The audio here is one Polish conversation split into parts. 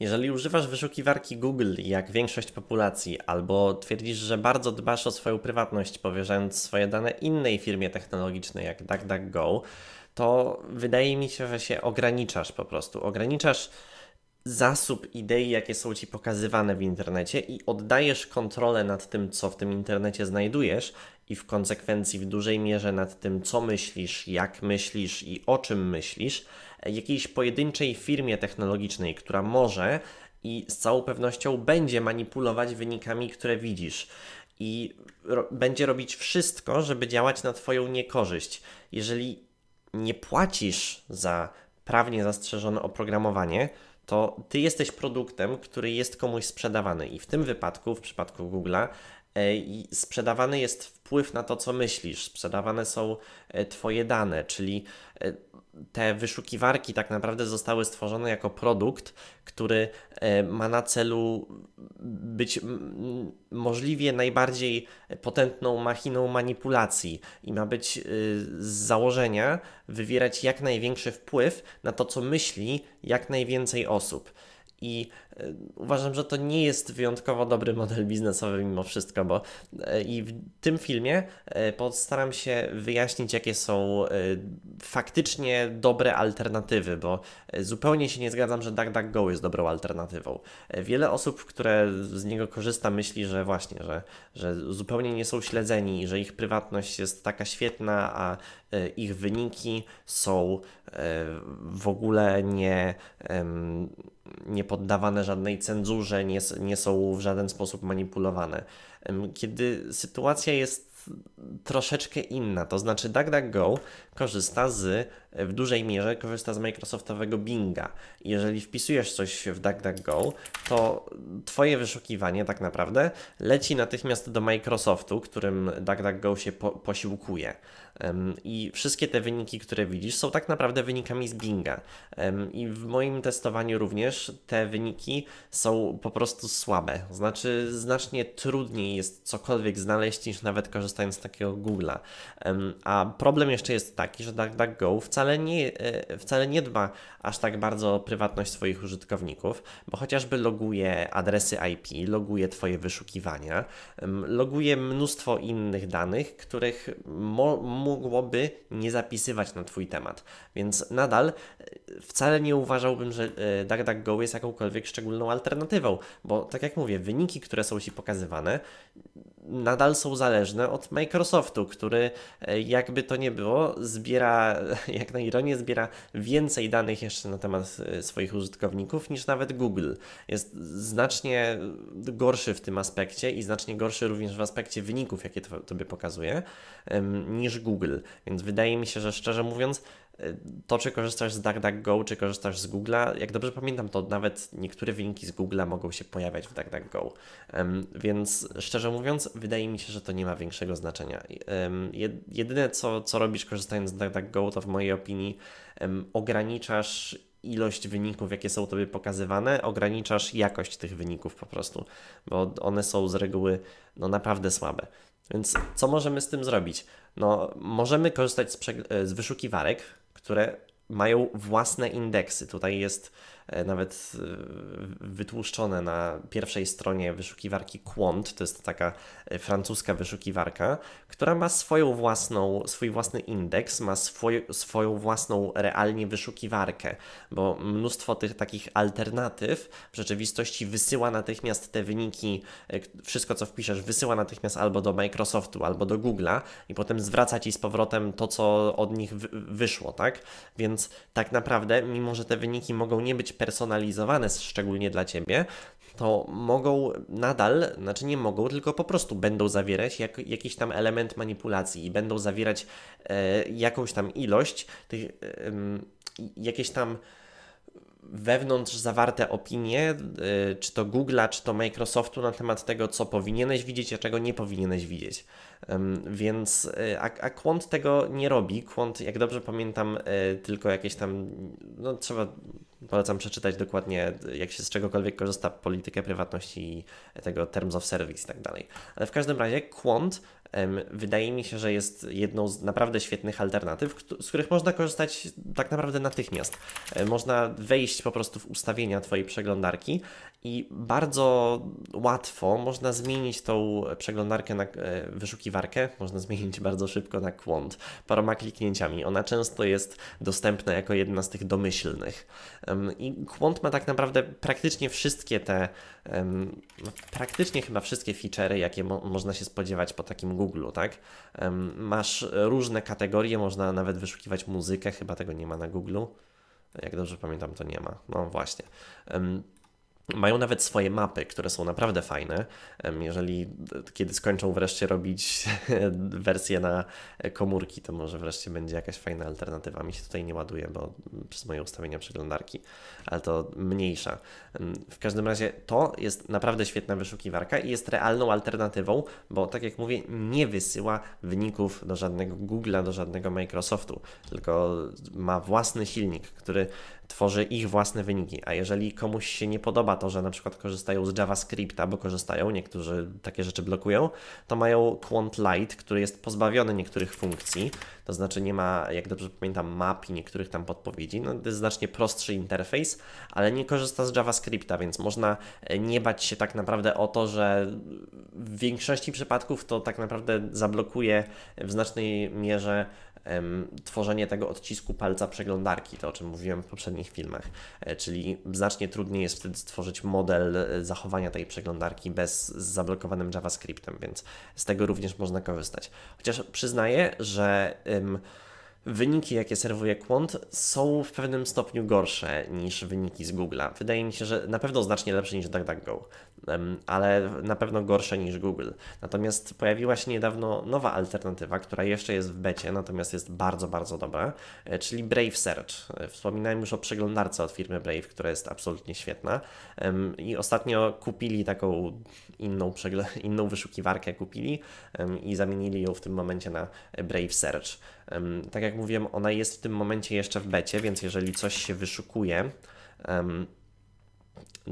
Jeżeli używasz wyszukiwarki Google, jak większość populacji, albo twierdzisz, że bardzo dbasz o swoją prywatność, powierzając swoje dane innej firmie technologicznej jak DuckDuckGo, to wydaje mi się, że się ograniczasz po prostu. Ograniczasz zasób idei, jakie są ci pokazywane w internecie i oddajesz kontrolę nad tym, co w tym internecie znajdujesz i w konsekwencji w dużej mierze nad tym, co myślisz, jak myślisz i o czym myślisz jakiejś pojedynczej firmie technologicznej, która może i z całą pewnością będzie manipulować wynikami, które widzisz. I ro będzie robić wszystko, żeby działać na Twoją niekorzyść. Jeżeli nie płacisz za prawnie zastrzeżone oprogramowanie, to ty jesteś produktem, który jest komuś sprzedawany. I w tym wypadku, w przypadku Google'a, E, i sprzedawany jest wpływ na to, co myślisz, sprzedawane są e, Twoje dane, czyli e, te wyszukiwarki tak naprawdę zostały stworzone jako produkt, który ma na celu być możliwie najbardziej potentną machiną manipulacji i ma być z założenia wywierać jak największy wpływ na to, co myśli jak najwięcej osób. I E, uważam, że to nie jest wyjątkowo dobry model biznesowy mimo wszystko, bo e, i w tym filmie e, postaram się wyjaśnić, jakie są faktycznie dobre alternatywy, bo zupełnie się nie zgadzam, że DuckDuckGo jest dobrą alternatywą. Wiele osób, które z niego korzysta, myśli, że właśnie, że, że zupełnie nie są śledzeni, i że ich prywatność jest taka świetna, a ich wyniki są w ogóle nie, nie poddawane żadnej cenzurze, nie, nie są w żaden sposób manipulowane. Kiedy sytuacja jest troszeczkę inna, to znaczy DuckDuckGo korzysta z w dużej mierze korzysta z Microsoftowego Binga. Jeżeli wpisujesz coś w DuckDuckGo, to Twoje wyszukiwanie tak naprawdę leci natychmiast do Microsoftu, którym DuckDuckGo się po posiłkuje. I wszystkie te wyniki, które widzisz, są tak naprawdę wynikami z Binga. I w moim testowaniu również te wyniki są po prostu słabe. Znaczy, znacznie trudniej jest cokolwiek znaleźć niż nawet korzystając z takiego Google'a. A problem jeszcze jest taki, że DuckDuckGo wcale wcale nie, e, wcale nie dba aż tak bardzo o prywatność swoich użytkowników, bo chociażby loguje adresy IP, loguje Twoje wyszukiwania, loguje mnóstwo innych danych, których mo- mogłoby nie zapisywać na Twój temat. Więc nadal e, wcale nie uważałbym, że e, DuckDuckGo jest jakąkolwiek szczególną alternatywą, bo tak jak mówię, wyniki, które są Ci pokazywane, nadal są zależne od Microsoftu, który jakby to nie było, zbiera jak na ironię zbiera więcej danych jeszcze na temat e, swoich użytkowników niż nawet Google. Jest znacznie gorszy w tym aspekcie i znacznie gorszy również w aspekcie wyników, jakie to, tobie pokazuje, niż Google. Więc wydaje mi się, że szczerze mówiąc, to, czy korzystasz z DuckDuckGo, czy korzystasz z Google'a, jak dobrze pamiętam, to nawet niektóre wyniki z Google'a mogą się pojawiać w DuckDuckGo. Um, więc szczerze mówiąc, wydaje mi się, że to nie ma większego znaczenia. Um, jedyne, co, co robisz korzystając z DuckDuckGo, to w mojej opinii um, ograniczasz ilość wyników, jakie są tobie pokazywane, ograniczasz jakość tych wyników po prostu, bo one są z reguły no, naprawdę słabe. Więc co możemy z tym zrobić? No, możemy korzystać z, z wyszukiwarek, które mają własne indeksy. Tutaj jest E, nawet e, wytłuszczone na pierwszej stronie wyszukiwarki Quant, to jest taka e, francuska wyszukiwarka, która ma swoją własną, swój własny indeks, ma swoj, swoją własną realnie wyszukiwarkę, bo mnóstwo tych takich alternatyw w rzeczywistości wysyła natychmiast te wyniki, wszystko co wpiszesz, wysyła natychmiast albo do Microsoftu, albo do Google'a i potem zwraca ci z powrotem to, co od nich wyszło, tak? Więc tak naprawdę, mimo że te wyniki mogą nie być personalizowane szczególnie dla Ciebie, to mogą nadal, znaczy nie mogą, tylko po prostu będą zawierać jak, jakiś tam element manipulacji i będą zawierać e, jakąś tam ilość tych, e, jakieś tam wewnątrz zawarte opinie, e, czy to Google'a, czy to Microsoftu na temat tego, co powinieneś widzieć, a czego nie powinieneś widzieć. Więc, e, a, a Quant tego nie robi. Quant, jak dobrze pamiętam, e, tylko jakieś tam, no trzeba, polecam przeczytać dokładnie, jak się z czegokolwiek korzysta, politykę prywatności tego terms of service i tak dalej. Ale w każdym razie Quant wydaje mi się, że jest jedną z naprawdę świetnych alternatyw, z których można korzystać tak naprawdę natychmiast. E, można wejść po prostu w ustawienia Twojej przeglądarki i bardzo łatwo można zmienić tą przeglądarkę na e, wyszukiwarkę, można zmienić bardzo szybko na quant paroma kliknięciami. Ona często jest dostępna jako jedna z tych domyślnych. I quant ma tak naprawdę praktycznie wszystkie te, no, praktycznie chyba wszystkie feature'y, jakie mo można się spodziewać po takim Google'u, tak? Masz różne kategorie, można nawet wyszukiwać muzykę, chyba tego nie ma na Google'u. Jak dobrze pamiętam, to nie ma. No właśnie. Mają nawet swoje mapy, które są naprawdę fajne. Jeżeli kiedy skończą wreszcie robić wersję na komórki, to może wreszcie będzie jakaś fajna alternatywa. Mi się tutaj nie ładuje, bo przez moje ustawienia przeglądarki, ale to mniejsza. W każdym razie to jest naprawdę świetna wyszukiwarka i jest realną alternatywą, bo tak jak mówię, nie wysyła wyników do żadnego Google'a, do żadnego Microsoftu, tylko ma własny silnik, który tworzy ich własne wyniki. A jeżeli komuś się nie podoba to, że na przykład korzystają z JavaScripta, bo korzystają, niektórzy takie rzeczy blokują, to mają Quant Lite, który jest pozbawiony niektórych funkcji, to znaczy nie ma, jak dobrze pamiętam, map i niektórych tam podpowiedzi. No, to jest znacznie prostszy interfejs, ale nie korzysta z JavaScripta, więc można e, nie bać się tak naprawdę o to, że w większości przypadków to tak naprawdę zablokuje w znacznej mierze tworzenie tego odcisku palca przeglądarki, to o czym mówiłem w poprzednich filmach, e, czyli znacznie trudniej jest wtedy stworzyć model e, zachowania tej przeglądarki bez z zablokowanym JavaScriptem, więc z tego również można korzystać. Chociaż przyznaję, że wyniki, jakie serwuje Quant, są w pewnym stopniu gorsze niż wyniki z Google'a. Wydaje mi się, że na pewno znacznie lepsze niż DuckDuckGo, ale na pewno gorsze niż Google. Natomiast pojawiła się niedawno nowa alternatywa, która jeszcze jest w becie, natomiast jest bardzo, bardzo dobra, e, czyli Brave Search. E, wspominałem już o przeglądarce od firmy Brave, która jest absolutnie świetna i ostatnio kupili taką inną, inną wyszukiwarkę, kupili i zamienili ją w tym momencie na Brave Search. Tak jak mówiłem, ona jest w tym momencie jeszcze w becie, więc jeżeli coś się wyszukuje,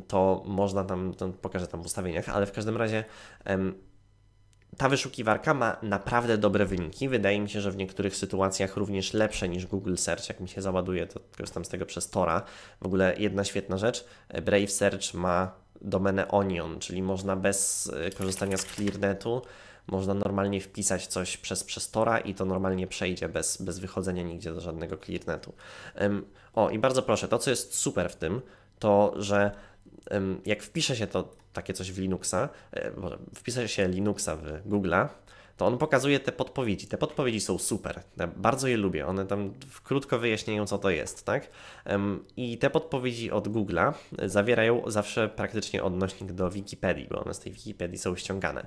to można tam, to pokażę tam w ustawieniach, ale w każdym razie ta wyszukiwarka ma naprawdę dobre wyniki. Wydaje mi się, że w niektórych sytuacjach również lepsze niż Google Search. Jak mi się załaduje, to korzystam z tego przez Tora. W ogóle jedna świetna rzecz. Brave Search ma domenę Onion, czyli można bez e, korzystania z ClearNetu można normalnie wpisać coś przez, przez Tora i to normalnie przejdzie bez, bez wychodzenia nigdzie do żadnego clearnetu. Um, o, i bardzo proszę, to co jest super w tym, to że um, jak wpisze się to takie coś w Linuxa, e, wpisze się Linuxa w Google'a, to on pokazuje te podpowiedzi. Te podpowiedzi są super, ja bardzo je lubię, one tam krótko wyjaśniają, co to jest, tak? I te podpowiedzi od Google'a zawierają zawsze praktycznie odnośnik do Wikipedii, bo one z tej Wikipedii są ściągane.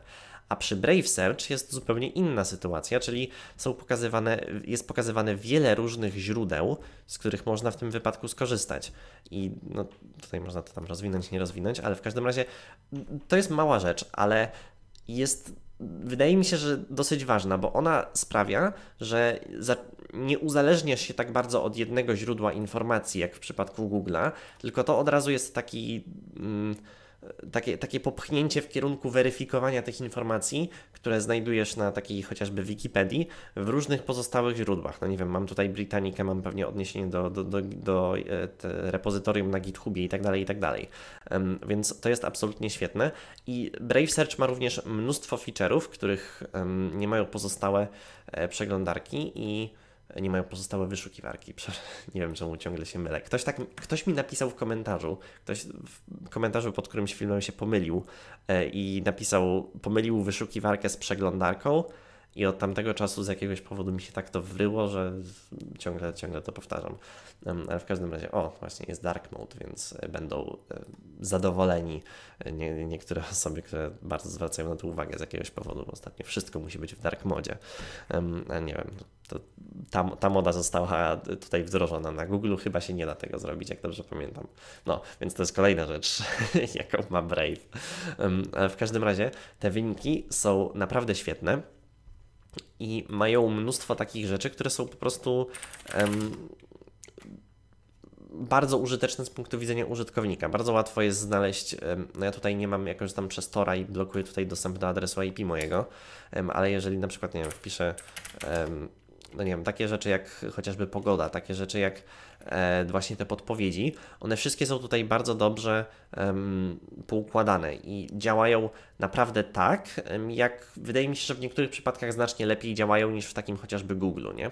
A przy Brave Search jest zupełnie inna sytuacja, czyli są pokazywane, jest pokazywane wiele różnych źródeł, z których można w tym wypadku skorzystać. I no, tutaj można to tam rozwinąć, nie rozwinąć, ale w każdym razie mm, to jest mała rzecz, ale jest wydaje mi się, że dosyć ważna, bo ona sprawia, że nie uzależniasz się tak bardzo od jednego źródła informacji, jak w przypadku Google'a, tylko to od razu jest taki. Mm, takie, takie popchnięcie w kierunku weryfikowania tych informacji, które znajdujesz na takiej chociażby Wikipedii, w różnych pozostałych źródłach. No nie wiem, mam tutaj Britannica, mam pewnie odniesienie do, do, do, do e, repozytorium na GitHubie i tak dalej, i tak dalej. Więc to jest absolutnie świetne. I Brave Search ma również mnóstwo feature'ów, których nie mają pozostałe e, przeglądarki i nie mają pozostałe wyszukiwarki. Nie wiem, czemu ciągle się mylę. Ktoś, tak, ktoś mi napisał w komentarzu, ktoś w komentarzu pod którymś filmem się pomylił e, i napisał, pomylił wyszukiwarkę z przeglądarką, i od tamtego czasu z jakiegoś powodu mi się tak to wryło, że ciągle, ciągle to powtarzam. Ale w każdym razie, o, właśnie jest dark mode, więc będą e, zadowoleni e, nie, niektóre osoby, które bardzo zwracają na to uwagę z jakiegoś powodu, bo ostatnio wszystko musi być w dark modzie. Nie wiem, to ta, ta moda została tutaj wdrożona na Google, chyba się nie da tego zrobić, jak dobrze pamiętam. No, więc to jest kolejna rzecz, jaką ma Brave. W każdym razie te wyniki są naprawdę świetne i mają mnóstwo takich rzeczy, które są po prostu um, bardzo użyteczne z punktu widzenia użytkownika. Bardzo łatwo jest znaleźć, um, no ja tutaj nie mam, jakąś tam przez Tora i blokuję tutaj dostęp do adresu IP mojego, um, ale jeżeli na przykład, nie wiem, wpiszę no nie wiem, takie rzeczy jak chociażby pogoda, takie rzeczy jak e, właśnie te podpowiedzi, one wszystkie są tutaj bardzo dobrze em, poukładane i działają naprawdę tak, jak wydaje mi się, że w niektórych przypadkach znacznie lepiej działają niż w takim chociażby Google, nie?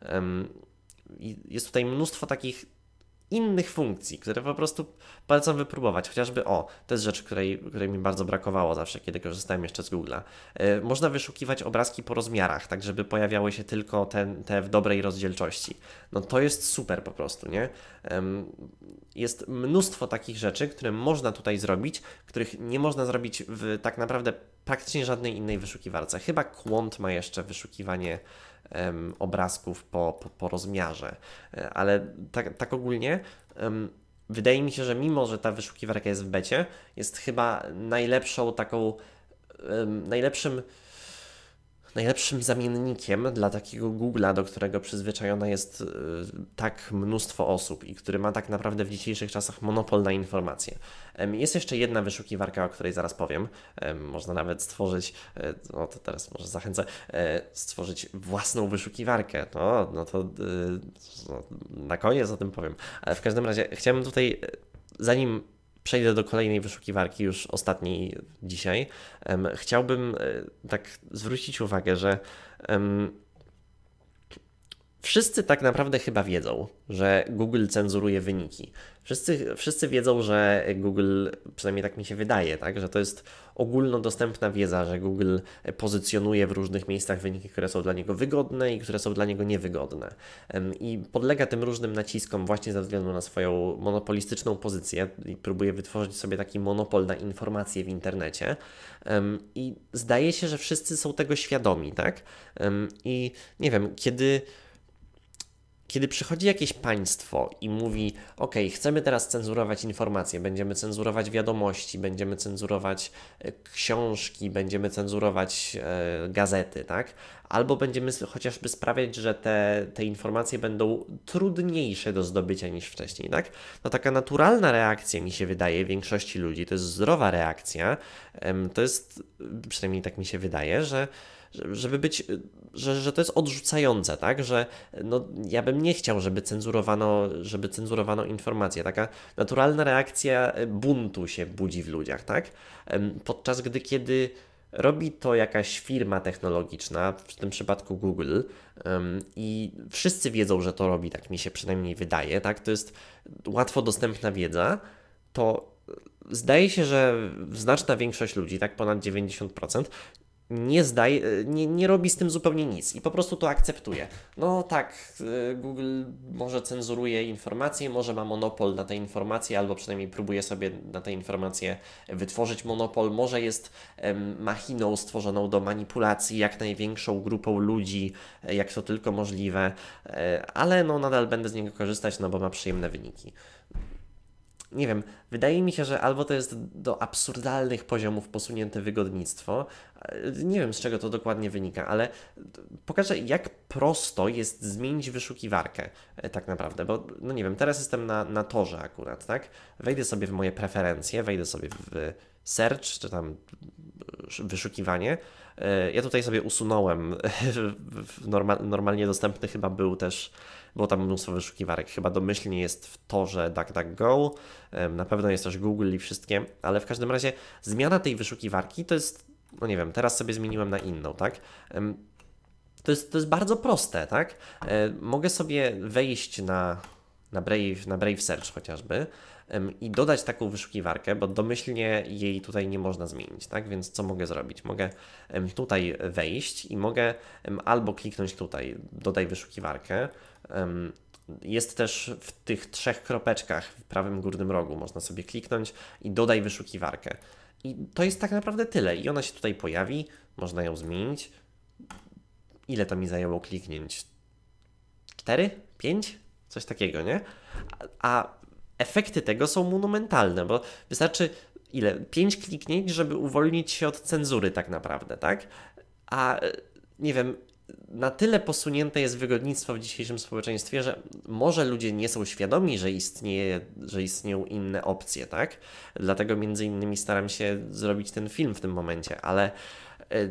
Em, jest tutaj mnóstwo takich innych funkcji, które po prostu polecam wypróbować. Chociażby, o, to jest rzecz, której, której mi bardzo brakowało zawsze, kiedy korzystałem jeszcze z Google'a. Yy, można wyszukiwać obrazki po rozmiarach, tak żeby pojawiały się tylko te, te w dobrej rozdzielczości. No to jest super po prostu, nie? jest mnóstwo takich rzeczy, które można tutaj zrobić, których nie można zrobić w tak naprawdę praktycznie żadnej innej wyszukiwarce. Chyba Quant ma jeszcze wyszukiwanie obrazków po, po, po rozmiarze. E, ale tak, tak ogólnie wydaje mi się, że mimo, że ta wyszukiwarka jest w becie, jest chyba najlepszą taką, najlepszym najlepszym zamiennikiem dla takiego Google'a, do którego przyzwyczajona jest y, tak mnóstwo osób i który ma tak naprawdę w dzisiejszych czasach monopol na informacje. Jest jeszcze jedna wyszukiwarka, o której zaraz powiem. Można nawet stworzyć, no to teraz może zachęcę, e, stworzyć własną wyszukiwarkę. No, no to y, no, na koniec o tym powiem. Ale w każdym razie chciałem tutaj e, zanim przejdę do kolejnej wyszukiwarki, już ostatniej dzisiaj, chciałbym e, tak zwrócić uwagę, że Wszyscy tak naprawdę chyba wiedzą, że Google cenzuruje wyniki. Wszyscy, wszyscy wiedzą, że Google, przynajmniej tak mi się wydaje, tak, że to jest ogólnodostępna wiedza, że Google pozycjonuje w różnych miejscach wyniki, które są dla niego wygodne i które są dla niego niewygodne. I podlega tym różnym naciskom właśnie ze względu na swoją monopolistyczną pozycję i próbuje wytworzyć sobie taki monopol na informacje w internecie. I zdaje się, że wszyscy są tego świadomi, tak? I nie wiem, kiedy kiedy przychodzi jakieś państwo i mówi: OK, chcemy teraz cenzurować informacje, będziemy cenzurować wiadomości, będziemy cenzurować e, książki, będziemy cenzurować e, gazety, tak? Albo będziemy chociażby sprawiać, że te, te informacje będą trudniejsze do zdobycia niż wcześniej, tak? No taka naturalna reakcja, mi się wydaje, większości ludzi, to jest zdrowa reakcja. To jest, przynajmniej tak mi się wydaje, że żeby być, y, że, że to jest odrzucające, tak, że no, ja bym nie chciał, żeby cenzurowano, żeby cenzurowano informacje. Taka naturalna reakcja y, buntu się budzi w ludziach, tak, podczas gdy kiedy robi to jakaś firma technologiczna, w tym przypadku Google, um, i wszyscy wiedzą, że to robi, tak mi się przynajmniej wydaje, tak? To jest łatwo dostępna wiedza, to y, zdaje się, że znaczna większość ludzi, tak ponad 90%, nie, zdaje, e, nie, nie robi z tym zupełnie nic i po prostu to akceptuje. No tak, e, Google może cenzuruje informacje, może ma monopol na te informacje, albo przynajmniej próbuje sobie na te informacje wytworzyć monopol, może jest machiną stworzoną do manipulacji jak największą grupą ludzi, e, jak to tylko możliwe, ale no nadal będę z niego korzystać, no bo ma przyjemne wyniki nie wiem, wydaje mi się, że albo to jest do absurdalnych poziomów posunięte wygodnictwo, e, nie wiem z czego to dokładnie wynika, ale pokażę jak prosto jest zmienić wyszukiwarkę e, tak naprawdę, bo no nie wiem, teraz jestem na, na torze akurat, tak? Wejdę sobie w moje preferencje, wejdę sobie w search, czy tam e, wyszukiwanie, E, ja tutaj sobie usunąłem, normal, normalnie dostępny chyba był też, było tam mnóstwo wyszukiwarek, chyba domyślnie jest w torze DuckDuckGo, na pewno jest też Google i wszystkie, ale w każdym razie zmiana tej wyszukiwarki to jest, no nie wiem, teraz sobie zmieniłem na inną, tak? To jest, to jest bardzo proste, tak? E, mogę sobie wejść na, na, Brave, na Brave Search chociażby i dodać taką wyszukiwarkę, bo domyślnie jej tutaj nie można zmienić, tak? Więc co mogę zrobić? Mogę tutaj wejść i mogę albo kliknąć tutaj, dodaj wyszukiwarkę. Jest też w tych trzech kropeczkach w prawym górnym rogu, można sobie kliknąć i dodaj wyszukiwarkę. I to jest tak naprawdę tyle. I ona się tutaj pojawi, można ją zmienić. Ile to mi zajęło kliknięć? 4? 5? Coś takiego, nie? A efekty tego są monumentalne, bo wystarczy ile? Pięć kliknięć, żeby uwolnić się od cenzury tak naprawdę, tak? A e, nie wiem, na tyle posunięte jest wygodnictwo w dzisiejszym społeczeństwie, że może ludzie nie są świadomi, że, istnieje, że istnieją inne opcje, tak? Dlatego między innymi staram się zrobić ten film w tym momencie, ale e,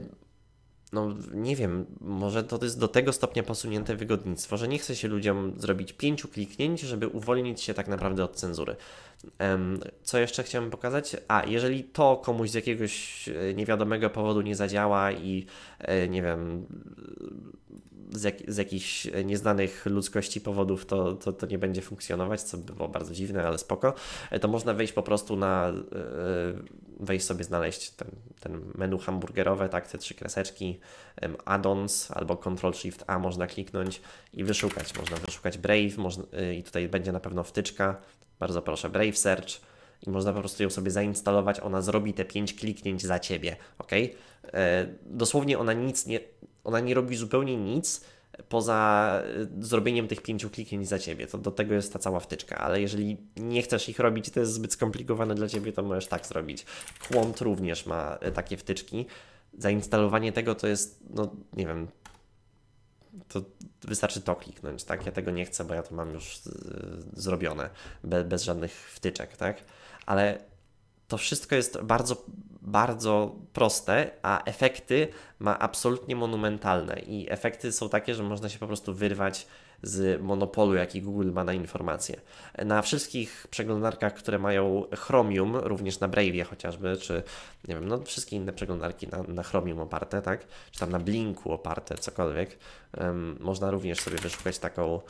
no nie wiem, może to jest do tego stopnia posunięte wygodnictwo, że nie chce się ludziom zrobić pięciu kliknięć, żeby uwolnić się tak naprawdę od cenzury. Co jeszcze chciałem pokazać? A, jeżeli to komuś z jakiegoś e, niewiadomego powodu nie zadziała i e, nie wiem, z, jak, z jakichś nieznanych ludzkości powodów to, to, to nie będzie funkcjonować, co by było bardzo dziwne, ale spoko, e, to można wejść po prostu na, wejść sobie znaleźć ten, ten menu hamburgerowe, tak, te trzy kreseczki, add-ons albo Ctrl-Shift-A można kliknąć i wyszukać, można wyszukać Brave można, i tutaj będzie na pewno wtyczka, bardzo proszę, Brave Search i można po prostu ją sobie zainstalować. Ona zrobi te 5 kliknięć za ciebie, ok? E, dosłownie ona nic nie, ona nie robi zupełnie nic poza e, zrobieniem tych pięciu kliknięć za ciebie. To do tego jest ta cała wtyczka, ale jeżeli nie chcesz ich robić, to jest zbyt skomplikowane dla ciebie, to możesz tak zrobić. Quant również ma e, takie wtyczki. Zainstalowanie tego to jest, no nie wiem, to wystarczy to kliknąć, tak? Ja tego nie chcę, bo ja to mam już y, zrobione, be, bez żadnych wtyczek, tak? Ale to wszystko jest bardzo, bardzo proste, a efekty ma absolutnie monumentalne. I efekty są takie, że można się po prostu wyrwać z monopolu, jaki Google ma na informacje. Na wszystkich przeglądarkach, które mają Chromium, również na Brave'ie chociażby, czy nie wiem, no wszystkie inne przeglądarki na, na Chromium oparte, tak? Czy tam na Blinku oparte, cokolwiek, um, można również sobie wyszukać taką um,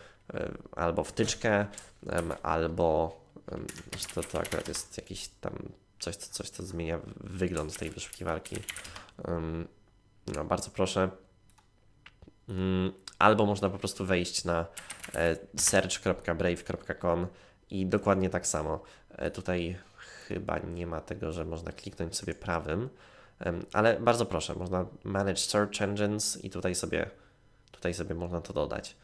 albo wtyczkę, um, albo um, to, to akurat jest jakiś tam coś, coś, co zmienia wygląd tej wyszukiwarki. Um, no, bardzo proszę. Mm, albo można po prostu wejść na e, search.brave.com i dokładnie tak samo. E, tutaj chyba nie ma tego, że można kliknąć sobie prawym, ale bardzo proszę, można manage search engines i tutaj sobie, tutaj sobie można to dodać.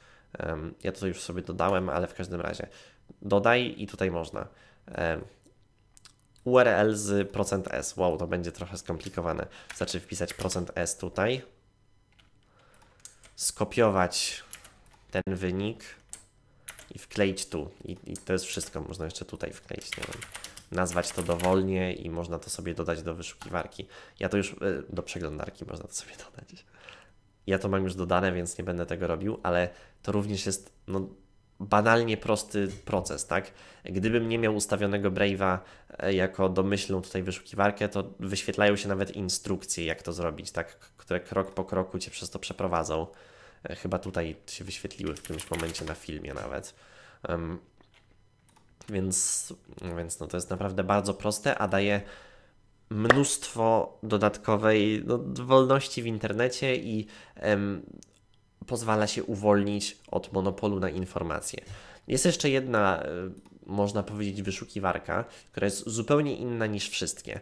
Ja to już sobie dodałem, ale w każdym razie dodaj i tutaj można. URL z procent %s. Wow, to będzie trochę skomplikowane. Znaczy wpisać procent %s tutaj skopiować ten wynik i wkleić tu. I, I, to jest wszystko. Można jeszcze tutaj wkleić, nie wiem. Nazwać to dowolnie i można to sobie dodać do wyszukiwarki. Ja to już e, do przeglądarki można to sobie dodać. Ja to mam już dodane, więc nie będę tego robił, ale to również jest no, banalnie prosty proces, tak? Gdybym nie miał ustawionego Brave'a e, jako domyślną tutaj wyszukiwarkę, to wyświetlają się nawet instrukcje, jak to zrobić, tak? Które krok po kroku cię przez to przeprowadzą. E, chyba tutaj się wyświetliły w którymś momencie na filmie nawet. więc więc no, to jest naprawdę bardzo proste, a daje mnóstwo dodatkowej no, wolności w internecie i em, pozwala się uwolnić od monopolu na informacje. Jest jeszcze jedna, e, można powiedzieć, wyszukiwarka, która jest zupełnie inna niż wszystkie.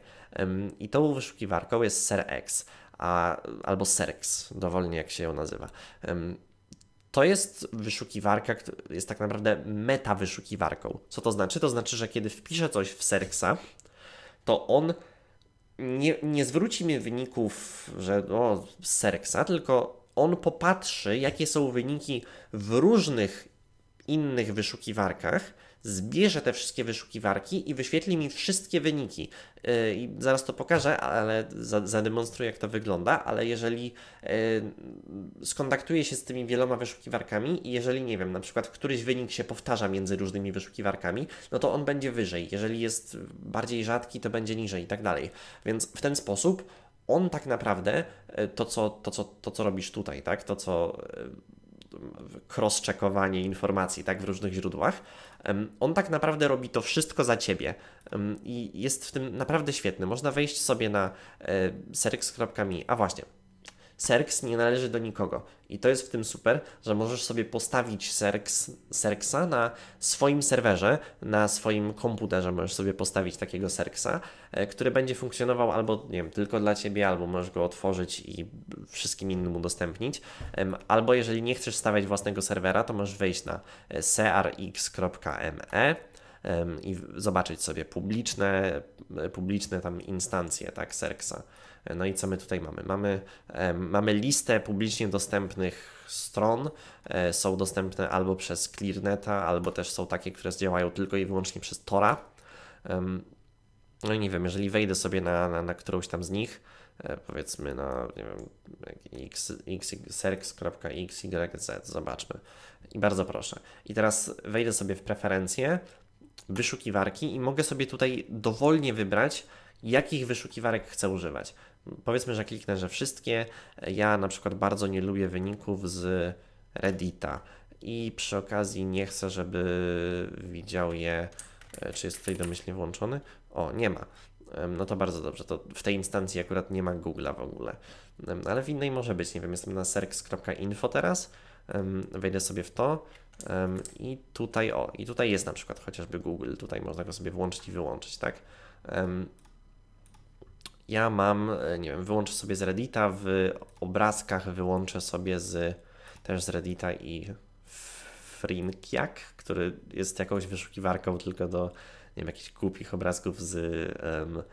I tą wyszukiwarką jest SERX a, albo Serx, dowolnie jak się ją nazywa. To jest wyszukiwarka, jest tak naprawdę meta wyszukiwarką. Co to znaczy? To znaczy, że kiedy wpiszę coś w Serxa, to on nie, nie zwróci mi wyników, że o, Serxa, tylko on popatrzy, jakie są wyniki w różnych innych wyszukiwarkach zbierze te wszystkie wyszukiwarki i wyświetli mi wszystkie wyniki. Y, zaraz to pokażę, ale zademonstruję, jak to wygląda, ale jeżeli y, skontaktuję się z tymi wieloma wyszukiwarkami i jeżeli, nie wiem, na przykład któryś wynik się powtarza między różnymi wyszukiwarkami, no to on będzie wyżej. Jeżeli jest bardziej rzadki, to będzie niżej i tak dalej. Więc w ten sposób on tak naprawdę y, to, co, to, co, to, co robisz tutaj, tak? To, co cross-checkowanie informacji tak, w różnych źródłach. On tak naprawdę robi to wszystko za ciebie i jest w tym naprawdę świetny. Można wejść sobie na e, kropkami, A właśnie, Serks nie należy do nikogo. I to jest w tym super, że możesz sobie postawić Serks, Serksa na swoim serwerze, na swoim komputerze możesz sobie postawić takiego Serksa, e, który będzie funkcjonował albo, nie wiem, tylko dla Ciebie, albo możesz go otworzyć i wszystkim innym udostępnić. Albo jeżeli nie chcesz stawiać własnego serwera, to możesz wejść na serks.me i zobaczyć sobie publiczne, e, publiczne tam instancje, tak, Serksa. E, no i co my tutaj mamy? Mamy, mamy listę publicznie dostępnych stron. E, są dostępne albo przez Clearneta, albo też są takie, które działają tylko i wyłącznie przez Tora. No i nie wiem, jeżeli wejdę sobie na, na, na którąś tam z nich, powiedzmy na nie wiem, x, x, serks.xyz, zobaczmy. I bardzo proszę. I teraz wejdę sobie w preferencje wyszukiwarki i mogę sobie tutaj dowolnie wybrać, jakich wyszukiwarek chcę używać. Powiedzmy, że kliknę, że wszystkie. Ja na przykład bardzo nie lubię wyników z Reddita i przy okazji nie chcę, żeby widział je. E, czy jest tutaj domyślnie włączony? O, nie ma. No to bardzo dobrze. To w tej instancji akurat nie ma Google'a w ogóle. Ale w innej może być. Nie wiem, jestem na serks.info teraz. Wejdę sobie w to. Um, I tutaj, o, i tutaj jest na przykład chociażby Google, tutaj można go sobie włączyć i wyłączyć, tak? Um, ja mam, e, nie wiem, wyłączę sobie z Reddita, w obrazkach wyłączę sobie z, też z Reddita i Frinkiak, który jest jakąś wyszukiwarką tylko do, nie wiem, jakichś głupich obrazków z um,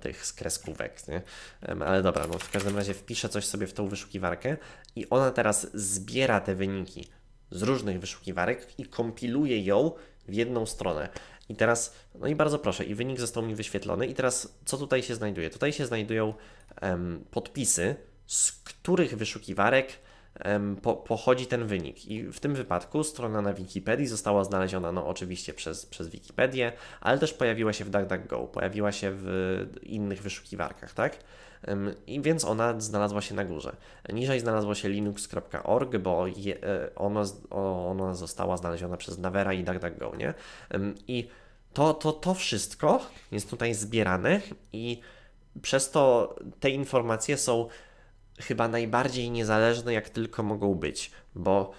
tych z kreskówek, nie? Um, ale dobra, no w każdym razie wpiszę coś sobie w tą wyszukiwarkę i ona teraz zbiera te wyniki z różnych wyszukiwarek i kompiluję ją w jedną stronę. I teraz, no i bardzo proszę, i wynik został mi wyświetlony. I teraz, co tutaj się znajduje? Tutaj się znajdują podpisy, z których wyszukiwarek po, pochodzi ten wynik. I w tym wypadku strona na Wikipedii została znaleziona, no oczywiście przez, przez Wikipedię, ale też pojawiła się w DuckDuckGo, pojawiła się w innych wyszukiwarkach, tak? i więc ona znalazła się na górze. Niżej znalazło się linux.org, bo je, e, ona, ona została znaleziona przez Navera i DuckDuckGo, nie? I to, to, to wszystko jest tutaj zbierane i przez to te informacje są chyba najbardziej niezależne, jak tylko mogą być, bo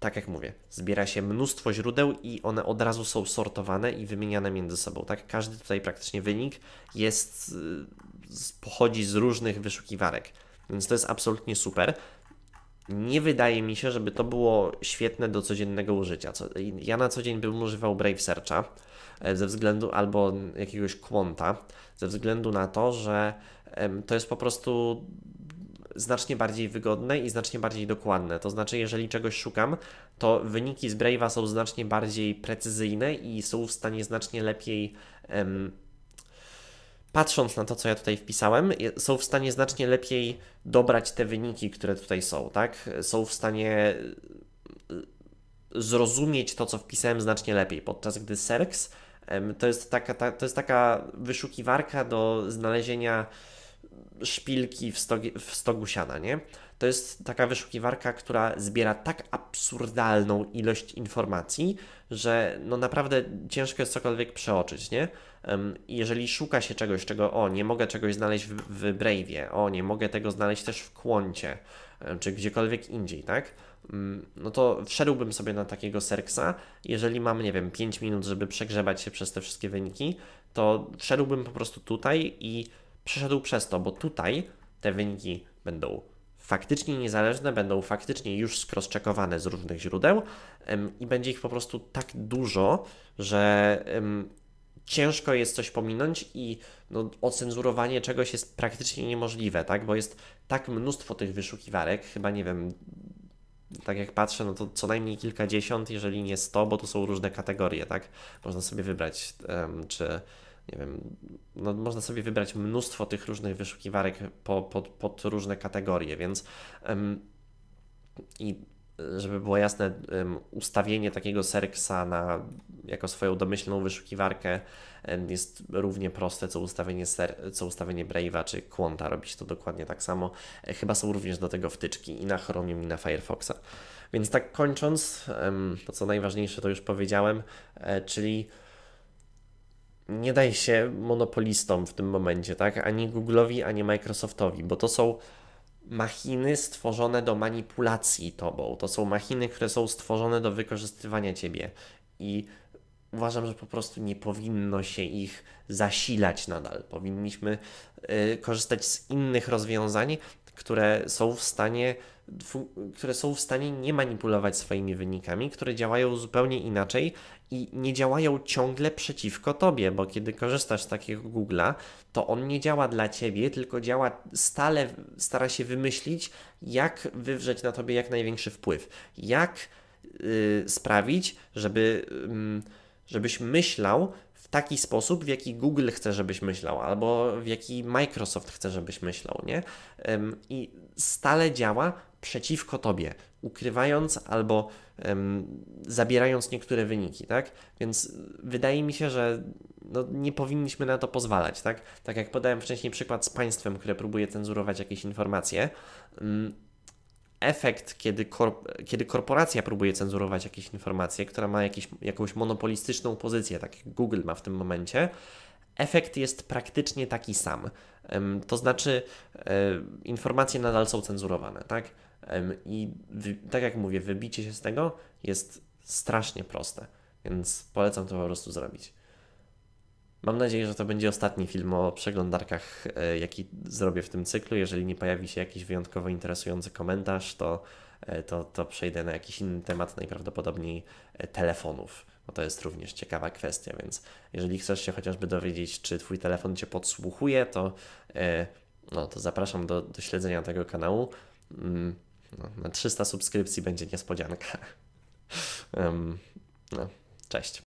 tak jak mówię, zbiera się mnóstwo źródeł i one od razu są sortowane i wymieniane między sobą. Tak, każdy tutaj praktycznie wynik jest pochodzi z różnych wyszukiwarek. Więc to jest absolutnie super. Nie wydaje mi się, żeby to było świetne do codziennego użycia. ja na co dzień bym używał Brave Searcha e, ze względu albo jakiegoś Quanta, ze względu na to, że to jest po prostu znacznie bardziej wygodne i znacznie bardziej dokładne. To znaczy, jeżeli czegoś szukam, to wyniki z Brave'a są znacznie bardziej precyzyjne i są w stanie znacznie lepiej em, patrząc na to, co ja tutaj wpisałem, są w stanie znacznie lepiej dobrać te wyniki, które tutaj są, tak? Są w stanie e, zrozumieć to, co wpisałem znacznie lepiej, podczas gdy SERX to jest taka, ta, to jest taka wyszukiwarka do znalezienia szpilki w, stogi, w stogu siana, nie? To jest taka wyszukiwarka, która zbiera tak absurdalną ilość informacji, że no naprawdę ciężko jest cokolwiek przeoczyć, nie? Jeżeli szuka się czegoś, czego o, nie mogę czegoś znaleźć w, w Brave'ie, o, nie mogę tego znaleźć też w Kłoncie, czy gdziekolwiek indziej, tak? Mm, no to wszedłbym sobie na takiego Serksa. Jeżeli mam, nie wiem, 5 minut, żeby przegrzebać się przez te wszystkie wyniki, to wszedłbym po prostu tutaj i przeszedł przez to, bo tutaj te wyniki będą faktycznie niezależne, będą faktycznie już skroszczekowane z różnych źródeł i będzie ich po prostu tak dużo, że ciężko jest coś pominąć i no, ocenzurowanie czegoś jest praktycznie niemożliwe, tak? Bo jest tak mnóstwo tych wyszukiwarek, chyba nie wiem, tak jak patrzę, no to co najmniej kilkadziesiąt, jeżeli nie sto, bo to są różne kategorie, tak? Można sobie wybrać, czy nie wiem, no można sobie wybrać mnóstwo tych różnych wyszukiwarek po, pod, pod różne kategorie, więc i żeby było jasne, um, ustawienie takiego Serksa na, jako swoją domyślną wyszukiwarkę um, jest równie proste, co ustawienie, ser, co ustawienie Brave'a czy Quanta. Robi się to dokładnie tak samo. E, chyba są również do tego wtyczki i na Chromium, i na Firefoxa. Więc tak kończąc, um, to co najważniejsze, to już powiedziałem, e, czyli nie daj się monopolistom w tym momencie, tak? Ani Google'owi, ani Microsoftowi, bo to są machiny stworzone do manipulacji tobą. To są machiny, które są stworzone do wykorzystywania ciebie. I uważam, że po prostu nie powinno się ich zasilać nadal. Powinniśmy y, korzystać z innych rozwiązań, które są w stanie które są w stanie nie manipulować swoimi wynikami, które działają zupełnie inaczej i nie działają ciągle przeciwko tobie, bo kiedy korzystasz z takiego Google'a, to on nie działa dla ciebie, tylko działa stale, stara się wymyślić, jak wywrzeć na tobie jak największy wpływ, jak yy, sprawić, żeby, yy, żebyś myślał, taki sposób, w jaki Google chce, żebyś myślał, albo w jaki Microsoft chce, żebyś myślał, nie? I stale działa przeciwko tobie, ukrywając albo um, zabierając niektóre wyniki, tak? Więc wydaje mi się, że no, nie powinniśmy na to pozwalać, tak? Tak jak podałem wcześniej przykład z państwem, które próbuje cenzurować jakieś informacje. Um, efekt, kiedy, korp kiedy korporacja próbuje cenzurować jakieś informacje, która ma jakiś, jakąś monopolistyczną pozycję, tak jak Google ma w tym momencie, efekt jest praktycznie taki sam. To znaczy, e, informacje nadal są cenzurowane, tak? I tak jak mówię, wybicie się z tego jest strasznie proste, więc polecam to po prostu zrobić. Mam nadzieję, że to będzie ostatni film o przeglądarkach, e, jaki zrobię w tym cyklu. Jeżeli nie pojawi się jakiś wyjątkowo interesujący komentarz, to, e, to, to przejdę na jakiś inny temat, najprawdopodobniej e, telefonów, bo to jest również ciekawa kwestia. Więc jeżeli chcesz się chociażby dowiedzieć, czy Twój telefon Cię podsłuchuje, to, no, to zapraszam do, do śledzenia tego kanału. Mm, no, na 300 subskrypcji będzie niespodzianka. no, cześć.